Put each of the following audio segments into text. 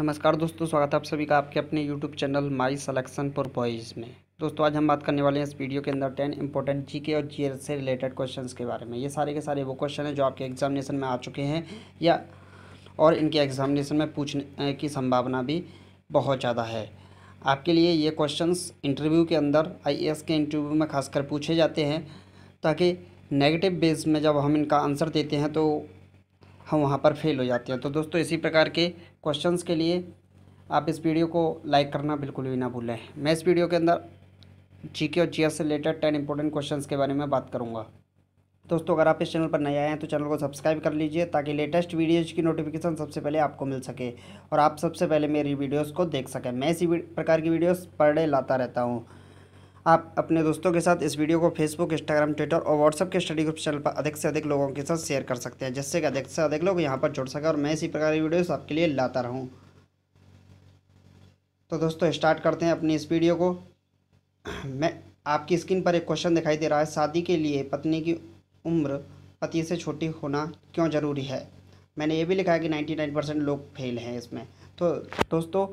नमस्कार दोस्तों स्वागत है आप सभी का आपके अपने YouTube channel my selection for boys में दोस्तों आज हम बात करने वाले हैं इस वीडियो के अंदर टेन इंपॉर्टेंट जीके और एस से रिलेटेड क्वेश्चंस के बारे में ये सारे के सारे वो क्वेश्चन हैं जो आपके एग्जामिनेशन में आ चुके हैं या और इनके एग्जामिनेशन में पूछने की संभावना भी बहुत ज़्यादा है आपके लिए ये क्वेश्चन इंटरव्यू के अंदर आई के इंटरव्यू में खासकर पूछे जाते हैं ताकि नेगेटिव बेस में जब हम इनका आंसर देते हैं तो हम वहाँ पर फेल हो जाते हैं तो दोस्तों इसी प्रकार के क्वेश्चंस के लिए आप इस वीडियो को लाइक करना बिल्कुल भी ना भूलें मैं इस वीडियो के अंदर जीके और जीएस से रिलेटेड टेन इंपॉर्टेंट क्वेश्चंस के बारे में बात करूंगा दोस्तों अगर आप इस चैनल पर नए आए हैं तो चैनल को सब्सक्राइब कर लीजिए ताकि लेटेस्ट वीडियोज़ की नोटिफिकेशन सबसे पहले आपको मिल सके और आप सबसे पहले मेरी वीडियोज़ को देख सकें मैं इसी प्रकार की वीडियोज़ पर डे लाता रहता हूँ आप अपने दोस्तों के साथ इस वीडियो को फेसबुक इंस्टाग्राम ट्विटर और व्हाट्सअप के स्टडी ग्रुप चैनल पर अधिक से अधिक लोगों के साथ शेयर कर सकते हैं जिससे कि अधिक से अधिक लोग यहाँ पर जुड़ सकें और मैं इसी प्रकार की वीडियो आपके लिए लाता रहूँ तो दोस्तों स्टार्ट करते हैं अपनी इस वीडियो को मैं आपकी स्क्रीन पर एक क्वेश्चन दिखाई दे रहा है शादी के लिए पत्नी की उम्र पति से छोटी होना क्यों ज़रूरी है मैंने ये भी लिखा है कि 99 परसेंट लोग फेल हैं इसमें तो दोस्तों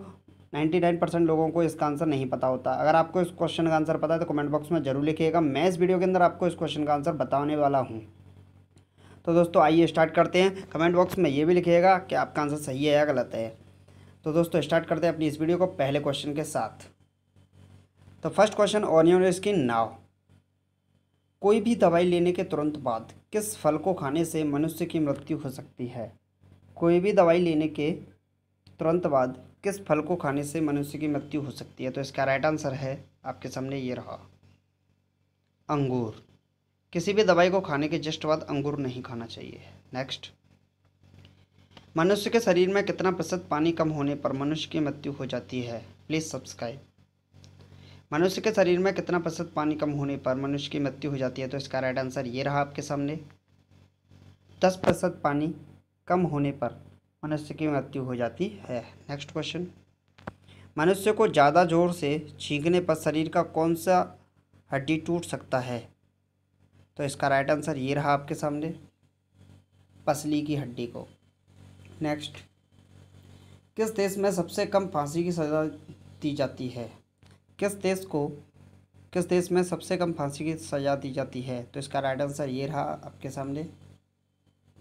99 परसेंट लोगों को इसका आंसर नहीं पता होता अगर आपको इस क्वेश्चन का आंसर पता है तो कमेंट बॉक्स में जरूर लिखिएगा मैं इस वीडियो के अंदर आपको इस क्वेश्चन का आंसर बताने वाला हूँ तो दोस्तों आइए स्टार्ट करते हैं कमेंट बॉक्स में ये भी लिखिएगा कि आपका आंसर सही है या गलत है तो दोस्तों स्टार्ट करते हैं अपनी इस वीडियो को पहले क्वेश्चन के साथ तो first question onion skin now कोई भी दवाई लेने के तुरंत बाद किस फल को खाने से मनुष्य की मृत्यु हो सकती है कोई भी दवाई लेने के तुरंत बाद किस फल को खाने से मनुष्य की मृत्यु हो सकती है तो इसका राइट आंसर है आपके सामने ये रहा अंगूर किसी भी दवाई को खाने के जस्ट बाद अंगूर नहीं खाना चाहिए नेक्स्ट मनुष्य के शरीर में कितना प्रतिशत पानी कम होने पर मनुष्य की मृत्यु हो जाती है प्लीज़ सब्सक्राइब मनुष्य के शरीर में कितना प्रतिशत पानी कम होने पर मनुष्य की मृत्यु हो जाती है तो इसका राइट आंसर ये रहा आपके सामने दस प्रतिशत पानी कम होने पर मनुष्य की मृत्यु हो जाती है नेक्स्ट क्वेश्चन मनुष्य को ज़्यादा जोर से छींकने पर शरीर का कौन सा हड्डी टूट सकता है तो इसका राइट आंसर ये रहा आपके सामने पसली की हड्डी को नेक्स्ट किस देश में सबसे कम फांसी की सज़ा दी जाती है किस देश को किस देश में सबसे कम फांसी की सज़ा दी जाती है तो इसका राइट आंसर ये रहा आपके सामने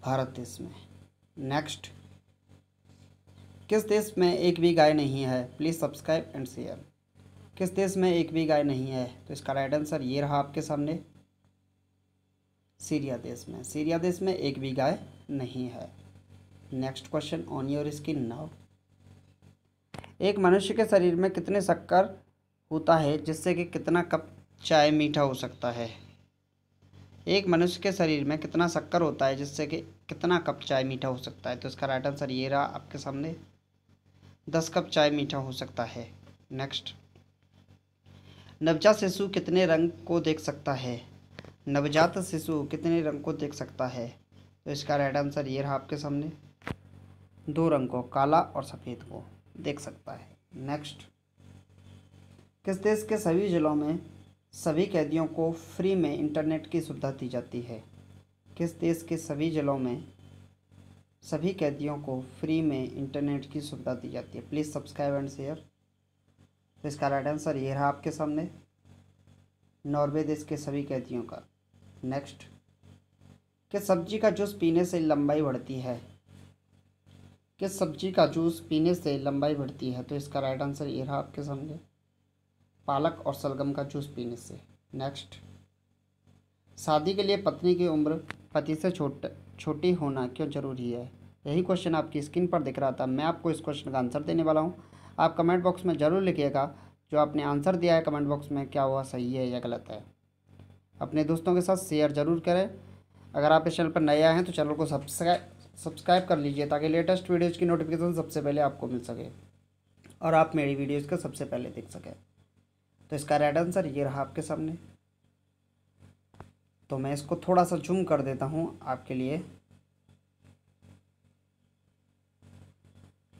भारत देश में नेक्स्ट किस देश में एक भी गाय नहीं है प्लीज़ सब्सक्राइब एंड शेयर किस देश में एक भी गाय नहीं है तो इसका राइट आंसर ये रहा आपके सामने सीरिया देश में सीरिया देश में एक भी गाय नहीं है next question on your skin now एक मनुष्य के शरीर में कितने शक्कर होता है जिससे कि कितना कप चाय मीठा हो सकता है एक मनुष्य के शरीर में कितना शक्कर होता है जिससे कि कितना कप चाय मीठा हो सकता है तो इसका राइट आंसर ये रहा आपके सामने दस कप चाय मीठा हो सकता है नेक्स्ट नवजात शिशु कितने रंग को देख सकता है नवजात शिशु कितने रंग को देख सकता है तो इसका राइट आंसर ये रहा आपके सामने दो रंग को काला और सफ़ेद को देख सकता है नेक्स्ट किस देश के सभी ज़िलों में सभी कैदियों को फ्री में इंटरनेट की सुविधा दी जाती है किस देश के सभी ज़िलों में सभी कैदियों को फ्री में इंटरनेट की सुविधा दी जाती है प्लीज़ सब्सक्राइब एंड शेयर तो इसका राइट आंसर ये रहा आपके सामने नॉर्वे देश के सभी कैदियों का नेक्स्ट कि सब्जी का जूस पीने से लंबाई बढ़ती है कि सब्जी का जूस पीने से लंबाई बढ़ती है तो इसका राइट आंसर ये रहा आपके सामने पालक और सलगम का जूस पीने से नेक्स्ट शादी के लिए पत्नी की उम्र पति से छोट छोटी होना क्यों ज़रूरी है यही क्वेश्चन आपकी स्क्रीन पर दिख रहा था मैं आपको इस क्वेश्चन का आंसर देने वाला हूँ आप कमेंट बॉक्स में ज़रूर लिखिएगा जो आपने आंसर दिया है कमेंट बॉक्स में क्या हुआ सही है या गलत है अपने दोस्तों के साथ शेयर ज़रूर करें अगर आप इस चैनल पर नए आए हैं तो चैनल को सब्सक्राइब सब्सक्राइब कर लीजिए ताकि लेटेस्ट वीडियोज़ की नोटिफिकेशन सबसे पहले आपको मिल सके और आप मेरी वीडियोज़ का सबसे पहले देख सकें तो इसका राइट आंसर ये रहा आपके सामने तो मैं इसको थोड़ा सा जूम कर देता हूँ आपके लिए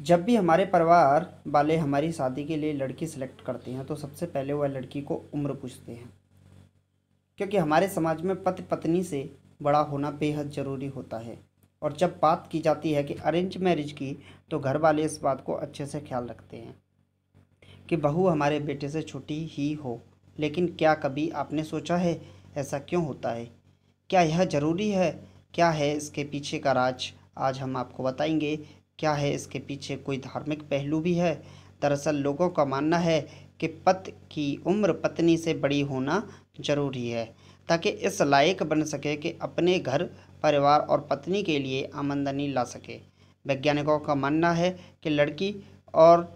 जब भी हमारे परिवार वाले हमारी शादी के लिए लड़की सेलेक्ट करते हैं तो सबसे पहले वह लड़की को उम्र पूछते हैं क्योंकि हमारे समाज में पति पत्नी से बड़ा होना बेहद ज़रूरी होता है और जब बात की जाती है कि अरेंज मैरिज की तो घर वाले इस बात को अच्छे से ख्याल रखते हैं कि बहू हमारे बेटे से छोटी ही हो लेकिन क्या कभी आपने सोचा है ऐसा क्यों होता है क्या यह ज़रूरी है क्या है इसके पीछे का राज आज हम आपको बताएंगे क्या है इसके पीछे कोई धार्मिक पहलू भी है दरअसल लोगों का मानना है कि पत की उम्र पत्नी से बड़ी होना जरूरी है ताकि इस लायक बन सके कि अपने घर परिवार और पत्नी के लिए आमंदनी ला सके वैज्ञानिकों का मानना है कि लड़की और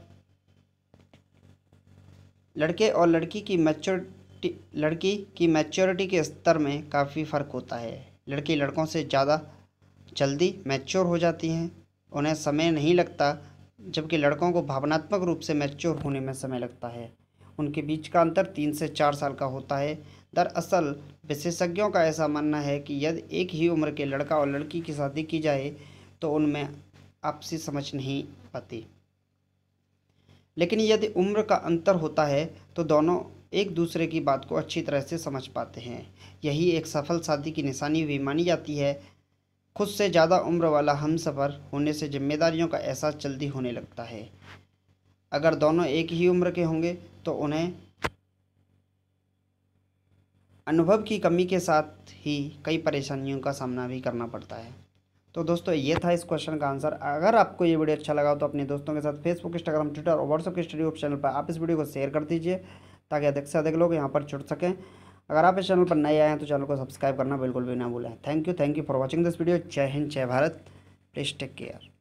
लड़के और लड़की की मैच्योर लड़की की मैच्योरिटी के स्तर में काफ़ी फ़र्क होता है लड़की लड़कों से ज़्यादा जल्दी मैच्योर हो जाती हैं उन्हें समय नहीं लगता जबकि लड़कों को भावनात्मक रूप से मैच्योर होने में समय लगता है उनके बीच का अंतर तीन से चार साल का होता है दरअसल विशेषज्ञों का ऐसा मानना है कि यदि एक ही उम्र के लड़का और लड़की की शादी की जाए तो उनमें आपसी समझ नहीं पाती लेकिन यदि उम्र का अंतर होता है तो दोनों एक दूसरे की बात को अच्छी तरह से समझ पाते हैं यही एक सफल शादी की निशानी भी मानी जाती है खुद से ज़्यादा उम्र वाला हम सफ़र होने से जिम्मेदारियों का एहसास जल्दी होने लगता है अगर दोनों एक ही उम्र के होंगे तो उन्हें अनुभव की कमी के साथ ही कई परेशानियों का सामना भी करना पड़ता है तो दोस्तों ये था इस क्वेश्चन का आंसर अगर आपको ये वीडियो अच्छा लगा तो अपने दोस्तों के साथ फेसबुक इंस्टाग्राम ट्विटर और व्हाट्सअप के स्टडी चैनल पर आप इस वीडियो को शेयर कर दीजिए ताकि अधिक से अधिक लोग यहाँ पर जुड़ सकें अगर आप इस चैनल पर नए आए हैं तो चैनल को सब्सक्राइब करना बिल्कुल भी ना भूलें thank you thank you for watching this video जय हिंद जय भारत प्लीज टेक केयर